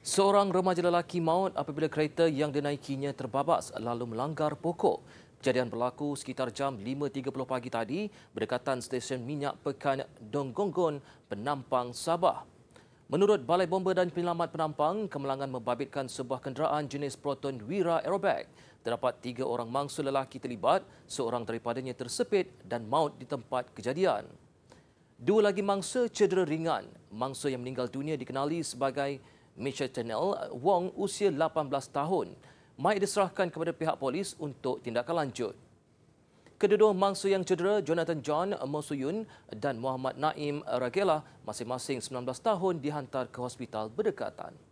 Seorang remaja lelaki maut apabila kereta yang dinaikinya terbabas lalu melanggar pokok. Kejadian berlaku sekitar jam 5.30 pagi tadi berdekatan stesen minyak pekan Donggonggon, Penampang, Sabah. Menurut Balai Bomba dan Penyelamat Penampang, kemalangan membabitkan sebuah kenderaan jenis Proton Wira Aerobag. Terdapat tiga orang mangsa lelaki terlibat, seorang daripadanya tersepit dan maut di tempat kejadian. Dua lagi mangsa cedera ringan. Mangsa yang meninggal dunia dikenali sebagai Mitchell Tennell Wong usia 18 tahun. mai diserahkan kepada pihak polis untuk tindakan lanjut. Kedua-dua mangsa yang cedera, Jonathan John Mosuyun dan Muhammad Naim Ragela, masing-masing 19 tahun dihantar ke hospital berdekatan.